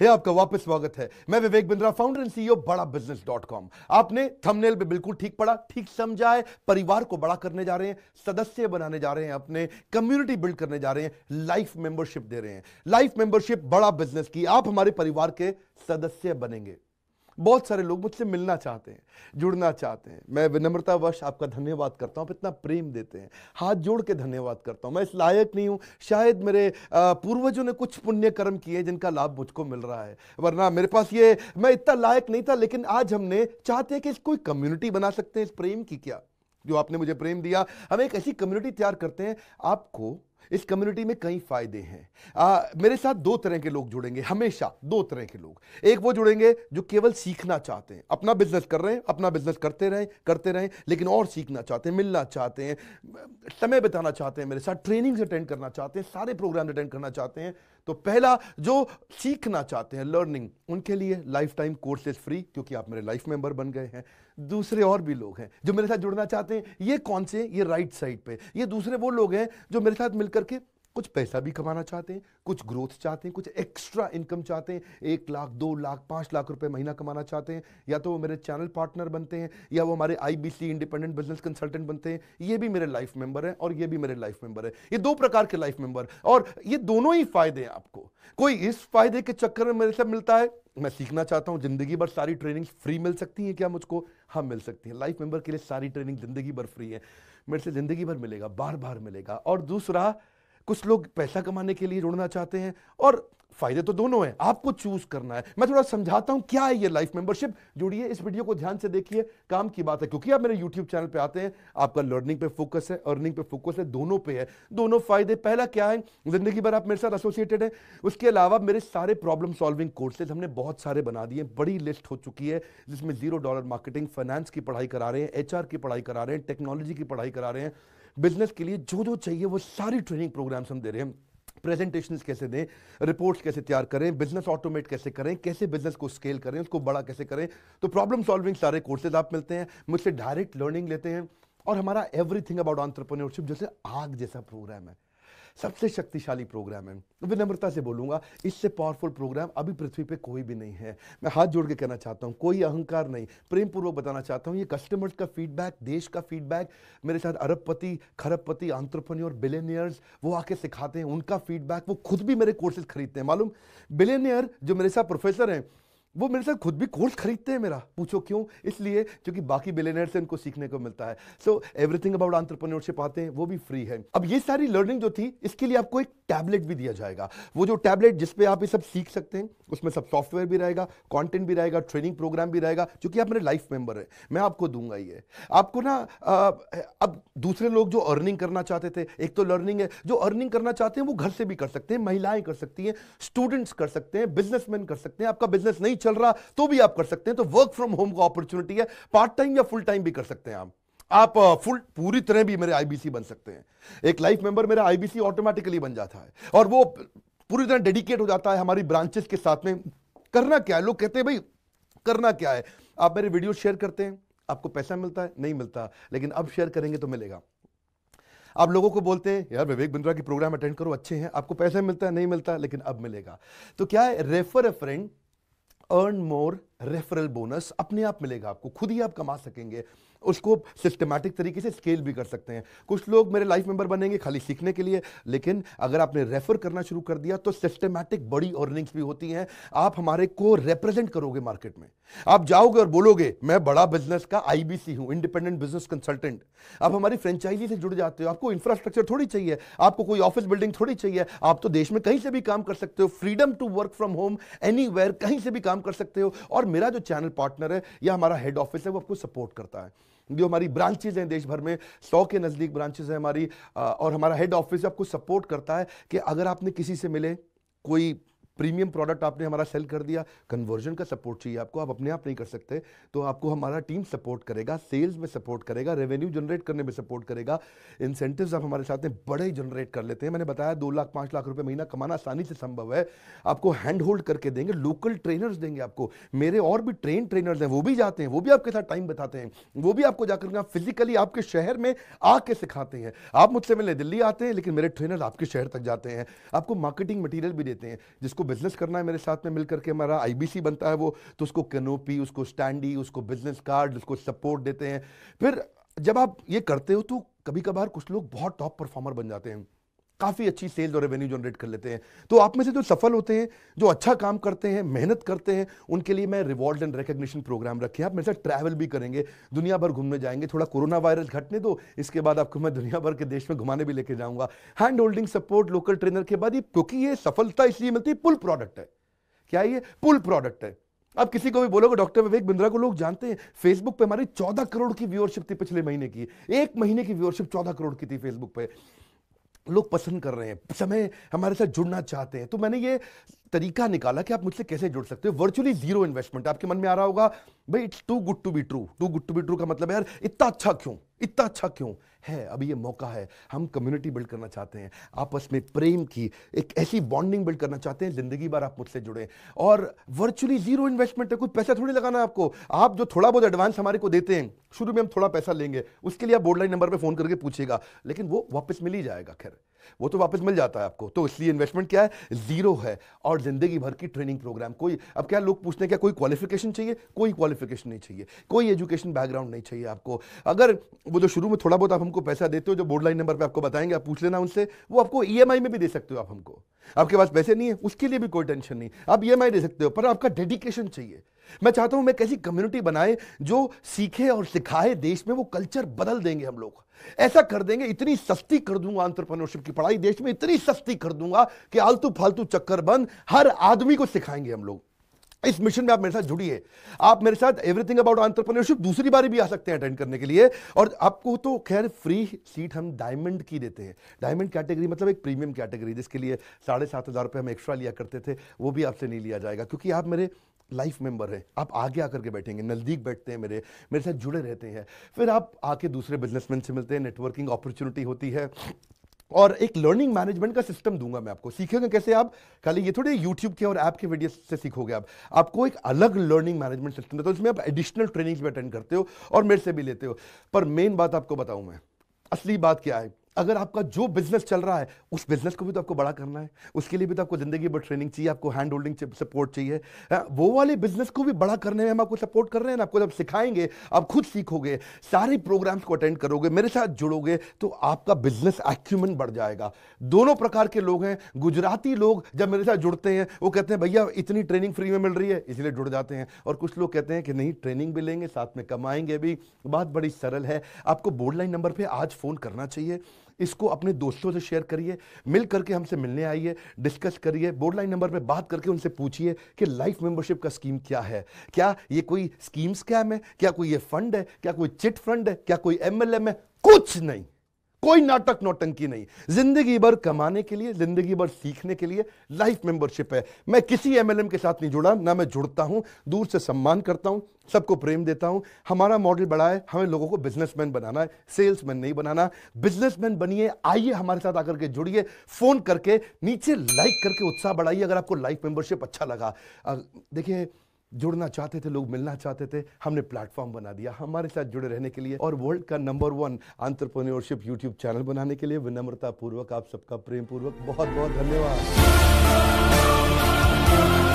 है आपका वापस स्वागत है मैं Vivek Bindra founder and CEO Bada business dot com आपने थंबनेल पे बिल्कुल ठीक पढ़ा ठीक समझा है परिवार को बड़ा करने जा रहे हैं सदस्य बनाने जा रहे हैं अपने कम्युनिटी बिल्ड करने जा रहे हैं लाइफ मेंबरशिप दे रहे हैं लाइफ मेंबरशिप बड़ा बिजनेस की आप हमारे परिवार के सदस्य बनेंगे बहुत सारे लोग मुझसे मिलना चाहते हैं जुड़ना चाहते हैं मैं विनम्रतावश आपका धन्यवाद करता हूँ आप इतना प्रेम देते हैं हाथ जोड़ के धन्यवाद करता हूँ मैं इस लायक नहीं हूँ शायद मेरे पूर्वजों ने कुछ पुण्य कर्म किए जिनका लाभ मुझको मिल रहा है वरना मेरे पास ये मैं इतना लायक नहीं था लेकिन आज हमने चाहते हैं कि कोई कम्युनिटी बना सकते हैं इस प्रेम की क्या जो आपने मुझे प्रेम दिया हम एक ऐसी कम्युनिटी तैयार करते हैं आपको इस कम्युनिटी में कई फायदे हैं आ, मेरे साथ दो तरह के लोग जुड़ेंगे हमेशा दो तरह के लोग एक वो जुड़ेंगे जो केवल सीखना चाहते हैं अपना बिजनेस कर रहे हैं अपना बिजनेस करते रहें करते रहें लेकिन और सीखना चाहते हैं मिलना चाहते हैं समय बिताना चाहते हैं मेरे साथ ट्रेनिंग्स अटेंड करना चाहते हैं सारे प्रोग्राम अटेंड करना चाहते हैं तो पहला जो सीखना चाहते हैं लर्निंग उनके लिए लाइफ टाइम कोर्सेज फ्री क्योंकि आप मेरे लाइफ मेंबर बन गए हैं दूसरे और भी लोग हैं जो मेरे साथ जुड़ना चाहते हैं ये कौन से ये राइट साइड पे ये दूसरे वो लोग हैं जो मेरे साथ मिलकर करके कुछ पैसा भी कमाना चाहते हैं कुछ ग्रोथ चाहते हैं कुछ एक्स्ट्रा इनकम चाहते हैं एक लाख दो लाख पाँच लाख रुपए महीना कमाना चाहते हैं या तो वो मेरे चैनल पार्टनर बनते हैं या वो हमारे आईबीसी इंडिपेंडेंट बिजनेस कंसल्टेंट बनते हैं ये भी मेरे लाइफ मेंबर हैं और ये भी मेरे लाइफ मेंबर है ये दो प्रकार के लाइफ मेंबर और ये दोनों ही फायदे हैं आपको कोई इस फायदे के चक्कर में मेरे से मिलता है मैं सीखना चाहता हूँ जिंदगी भर सारी ट्रेनिंग फ्री मिल सकती है क्या मुझको हाँ मिल सकती है लाइफ मेंबर के लिए सारी ट्रेनिंग जिंदगी भर फ्री है मेरे से जिंदगी भर मिलेगा बार बार मिलेगा और दूसरा कुछ लोग पैसा कमाने के लिए जुड़ना चाहते हैं और फायदे तो दोनों हैं आपको चूज करना है मैं थोड़ा समझाता हूं क्या है ये लाइफ मेंबरशिप जुड़िए इस वीडियो को ध्यान से देखिए काम की बात है क्योंकि आप मेरे यूट्यूब चैनल पे आते हैं आपका लर्निंग पे फोकस है अर्निंग पे फोकस है दोनों पे है दोनों फायदे पहला क्या है जिंदगी भर आप मेरे साथ एसोसिएटेड है उसके अलावा मेरे सारे प्रॉब्लम सॉल्विंग कोर्सेज हमने बहुत सारे बना दिए बड़ी लिस्ट हो चुकी है जिसमें जीरो डॉलर मार्केटिंग फाइनेंस की पढ़ाई करा रहे हैं एच की पढ़ाई करा रहे हैं टेक्नोलॉजी की पढ़ाई करा रहे हैं बिजनेस के लिए जो जो चाहिए वो सारी ट्रेनिंग प्रोग्राम्स हम दे रहे हैं प्रेजेंटेशंस कैसे दें रिपोर्ट्स कैसे तैयार करें बिजनेस ऑटोमेट कैसे करें कैसे बिजनेस को स्केल करें उसको बड़ा कैसे करें तो प्रॉब्लम सॉल्विंग सारे कोर्सेज आप मिलते हैं मुझसे डायरेक्ट लर्निंग लेते हैं और हमारा एवरीथिंग अबाउट ऑन्टरप्रोनरशिप जैसे आग जैसा प्रोग्राम है सबसे शक्तिशाली प्रोग्राम है तो विनम्रता से बोलूंगा इससे पावरफुल प्रोग्राम अभी पृथ्वी पे कोई भी नहीं है मैं हाथ जोड़ के कहना चाहता हूँ कोई अहंकार नहीं प्रेम पूर्वक बताना चाहता हूँ ये कस्टमर्स का फीडबैक देश का फीडबैक मेरे साथ अरबपति खरबपति आंट्रप्रन्योर बिलेनियर्स वो आके सिखाते हैं उनका फीडबैक वो खुद भी मेरे कोर्सेज खरीदते हैं मालूम बिलेनियर जो मेरे साथ प्रोफेसर हैं वो मेरे साथ खुद भी कोर्स खरीदते हैं मेरा पूछो क्यों इसलिए क्योंकि बाकी बिलेनर से उनको सीखने को मिलता है सो एवरीथिंग अबाउट आंट्रप्रनोरशिप आते हैं वो भी फ्री है अब ये सारी लर्निंग जो थी इसके लिए आपको एक टैबलेट भी दिया जाएगा वो जो टैबलेट जिसपे आप ये सब सीख सकते हैं उसमें सब सॉफ्टवेयर भी रहेगा कॉन्टेंट भी रहेगा ट्रेनिंग प्रोग्राम भी रहेगा जो कि आप मेरे लाइफ मेंबर हैं मैं आपको दूंगा ये आपको ना अब दूसरे लोग जो अर्निंग करना चाहते थे एक तो लर्निंग है जो अर्निंग करना चाहते हैं वो घर से भी कर सकते हैं महिलाएं कर सकती हैं स्टूडेंट्स कर सकते हैं बिजनेसमैन कर सकते हैं आपका बिजनेस नहीं चल रहा तो भी आप कर सकते हैं तो वर्क फ्रॉम होम का अपॉर्चुनिटी है पार्ट टाइम या फुल टाइम भी कर सकते हैं आप आप फुल uh, पूरी तरह भी मेरे आईबीसी बन सकते हैं एक लाइफ मेंबर मेरा आईबीसी ऑटोमेटिकली बन जाता है और वो पूरी तरह डेडिकेट हो जाता है हमारी ब्रांचेस के साथ में करना क्या है लोग कहते हैं भाई करना क्या है आप मेरे वीडियो शेयर करते हैं आपको पैसा मिलता है नहीं मिलता लेकिन अब शेयर करेंगे तो मिलेगा आप लोगों को बोलते हैं यार विवेक बिंद्रा की प्रोग्राम अटेंड करो अच्छे हैं आपको पैसा मिलता है नहीं मिलता लेकिन अब मिलेगा तो क्या है refer a friend earn more referral bonus अपने आप मिलेगा आपको खुद ही आप कमा सकेंगे उसको सिस्टमैटिक तरीके से स्केल भी कर सकते हैं कुछ लोग मेरे लाइफ मेंबर बनेंगे खाली सीखने के लिए लेकिन अगर आपने रेफर करना शुरू कर दिया तो सिस्टमैटिक बड़ी अर्निंग्स भी होती हैं आप हमारे को रिप्रेजेंट करोगे मार्केट में आप जाओगे और बोलोगे मैं बड़ा बिजनेस का आईबीसी हूं इंडिपेंडेंट बिजनेस कंसल्टेंट आप हमारी फ्रेंचाइजी से जुड़ जाते हो आपको इंफ्रास्ट्रक्चर थोड़ी चाहिए आपको कोई ऑफिस बिल्डिंग थोड़ी चाहिए आप तो देश में कहीं से भी काम कर सकते हो freedom to work from home any कहीं से भी काम कर सकते हो और मेरा जो चैनल पार्टनर है या हमारा हेड ऑफिस है वो आपको सपोर्ट करता है जो हमारी ब्रांचेज हैं देश भर में सौ के नज़दीक ब्रांचेज हैं हमारी और हमारा हेड ऑफिस आपको सपोर्ट करता है कि अगर आपने किसी से मिले कोई प्रीमियम प्रोडक्ट आपने हमारा सेल कर दिया कन्वर्जन का सपोर्ट चाहिए आपको आप अपने आप नहीं कर सकते तो आपको हमारा टीम सपोर्ट करेगा सेल्स में सपोर्ट करेगा रेवेन्यू जनरेट करने में सपोर्ट करेगा इंसेंटिव्स आप हमारे साथ में बड़े जनरेट कर लेते हैं मैंने बताया दो लाख पाँच लाख रुपये महीना कमाना आसानी से संभव है आपको हैंड होल्ड करके देंगे लोकल ट्रेनर्स देंगे आपको मेरे और भी ट्रेन ट्रेनर्स हैं वो भी जाते हैं वो भी आपके साथ टाइम बताते हैं वो भी आपको जाकर फिजिकली आपके शहर में आके सिखाते हैं आप मुझसे मिलने दिल्ली आते हैं लेकिन मेरे ट्रेनर आपके शहर तक जाते हैं आपको मार्केटिंग मटीरियल भी देते हैं जिसको बिजनेस करना है मेरे साथ में मिलकर के हमारा आईबीसी बनता है वो तो उसको कैनोपी उसको स्टैंडी उसको बिजनेस कार्ड उसको सपोर्ट देते हैं फिर जब आप ये करते हो तो कभी कभार कुछ लोग बहुत टॉप परफॉर्मर बन जाते हैं काफ़ी अच्छी सेल्स और रेवेन्यू जनरेट कर लेते हैं तो आप में से जो सफल होते हैं जो अच्छा काम करते हैं मेहनत करते हैं उनके लिए मैं रिवॉर्ड एंड रिकग्निशन प्रोग्राम रखे आप मेरे साथ ट्रैवल भी करेंगे दुनिया भर घूमने जाएंगे थोड़ा कोरोना वायरस घटने दो इसके बाद आपको मैं दुनिया भर के देश में घुमाने भी लेके जाऊंगा hand holding support local trainer के बाद ये क्योंकि ये सफलता इसलिए मिलती है पुल प्रोडक्ट है क्या ये पुल प्रोडक्ट है आप किसी को भी बोलोगे डॉक्टर विवेक बिंद्रा को लोग जानते हैं फेसबुक पे हमारी चौदह करोड़ की व्यूअरशिप थी पिछले महीने की एक महीने की व्यूअरशिप चौदह करोड़ की थी फेसबुक पे लोग पसंद कर रहे हैं समय हमारे साथ जुड़ना चाहते हैं तो मैंने ये तरीका निकाला कि आप मुझसे कैसे जुड़ सकते हो वर्चुअली जीरो इन्वेस्टमेंट आपके मन में आ रहा होगा भाई it's too good to be true too good to be true का मतलब है यार इतना अच्छा क्यों इतना अच्छा क्यों है अभी ये मौका है हम कम्युनिटी बिल्ड करना चाहते हैं आपस में प्रेम की एक ऐसी बॉन्डिंग बिल्ड करना चाहते हैं जिंदगी भर आप मुझसे जुड़े और वर्चुअली जीरो इन्वेस्टमेंट है कुछ पैसा थोड़ी लगाना है आपको आप जो थोड़ा बहुत एडवांस हमारे को देते हैं शुरू में हम थोड़ा पैसा लेंगे उसके लिए आप बोर्डलाइन नंबर पर फोन करके पूछेगा लेकिन वो वापस मिल ही जाएगा खैर वो तो वापस मिल जाता है आपको तो इसलिए इन्वेस्टमेंट क्या है जीरो है और जिंदगी भर की ट्रेनिंग प्रोग्राम कोई अब क्या लोग पूछते हैं क्या कोई क्वालिफिकेशन चाहिए कोई क्वालिफिकेशन नहीं चाहिए कोई एजुकेशन बैकग्राउंड नहीं चाहिए आपको अगर वो जो शुरू में थोड़ा बहुत आप हमको पैसा देते हो जो बोर्ड लाइन नंबर पर आपको बताएंगे आप पूछ लेना उनसे वो आपको ई e में भी दे सकते हो आप हमको आपके पास पैसे नहीं है उसके लिए भी कोई टेंशन नहीं आप ई e दे सकते हो पर आपका डेडिकेशन चाहिए मैं चाहता हूं मैं कैसी कम्युनिटी बनाए जो सीखे और सिखाए देश में वो कल्चर बदल देंगे हम लोग ऐसा कर देंगे इतनी सस्ती कर दूंगा आंट्रप्रनोरशिप की पढ़ाई देश में इतनी सस्ती कर दूंगा कि आलतू फालतू चक्कर बंद हर आदमी को सिखाएंगे हम लोग इस मिशन में आप मेरे साथ जुड़िए आप मेरे साथ एवरीथिंग अबाउट आंट्रप्रनोरशिप दूसरी बार भी आ सकते हैं अटेंड करने के लिए और आपको तो खैर फ्री सीट हम डायमंड की देते हैं डायमंड कैटेगरी मतलब एक प्रीमियम कैटेगरी जिसके लिए साढ़े सात हज़ार रुपये हम एक्स्ट्रा लिया करते थे वो भी आपसे नहीं लिया जाएगा क्योंकि आप मेरे लाइफ मेंबर हैं आप आगे आकर के बैठेंगे नज़दीक बैठते हैं मेरे मेरे साथ जुड़े रहते हैं फिर आप आके दूसरे बिजनेसमैन से मिलते हैं नेटवर्किंग अपॉर्चुनिटी होती है और एक लर्निंग मैनेजमेंट का सिस्टम दूंगा मैं आपको सीखेंगे कैसे आप खाली ये थोड़े यूट्यूब के और ऐप के वीडियो से सीखोगे आप आपको एक अलग लर्निंग मैनेजमेंट सिस्टम देता है उसमें आप एडिशनल ट्रेनिंग्स भी अटेंड करते हो और मेरे से भी लेते हो पर मेन बात आपको बताऊँ मैं असली बात क्या है अगर आपका जो बिजनेस चल रहा है उस बिजनेस को भी तो आपको बड़ा करना है उसके लिए भी तो आपको जिंदगी भर ट्रेनिंग चाहिए आपको हैंड होल्डिंग सपोर्ट चाहिए हाँ, वो वाले बिजनेस को भी बड़ा करने में हम आपको सपोर्ट कर रहे हैं आपको जब सिखाएंगे आप खुद सीखोगे सारे प्रोग्राम्स को अटेंड करोगे मेरे साथ जुड़ोगे तो आपका बिजनेस एक्यूमन बढ़ जाएगा दोनों प्रकार के लोग हैं गुजराती लोग जब मेरे साथ जुड़ते हैं वो कहते हैं भैया इतनी ट्रेनिंग फ्री में मिल रही है इसलिए जुड़ जाते हैं और कुछ लोग कहते हैं कि नहीं ट्रेनिंग भी लेंगे साथ में कमाएंगे भी बात बड़ी सरल है आपको बोर्ड लाइन नंबर पर आज फ़ोन करना चाहिए इसको अपने दोस्तों से शेयर करिए मिल करके हमसे मिलने आइए डिस्कस करिए बोर्ड लाइन नंबर पर बात करके उनसे पूछिए कि लाइफ मेंबरशिप का स्कीम क्या है क्या ये कोई स्कीम स्कैम है क्या कोई ये फंड है क्या कोई चिट फंड है क्या कोई एम है कुछ नहीं कोई नाटक नौटंकी नहीं जिंदगी भर कमाने के लिए जिंदगी भर सीखने के लिए लाइफ मेंबरशिप है मैं किसी एमएलएम के साथ नहीं जुड़ा ना मैं जुड़ता हूं दूर से सम्मान करता हूं सबको प्रेम देता हूं हमारा मॉडल बड़ा है हमें लोगों को बिजनेसमैन बनाना है सेल्समैन नहीं बनाना बिजनेसमैन बनिए आइए हमारे साथ आकर के जुड़िए फोन करके नीचे लाइक करके उत्साह बढ़ाइए अगर आपको लाइफ मेंबरशिप अच्छा लगा देखिए जुड़ना चाहते थे लोग मिलना चाहते थे हमने प्लेटफॉर्म बना दिया हमारे साथ जुड़े रहने के लिए और वर्ल्ड का number one entrepreneurship YouTube channel बनाने के लिए विनम्रता पूर्वक आप सबका प्रेम पूर्वक बहुत बहुत धन्यवाद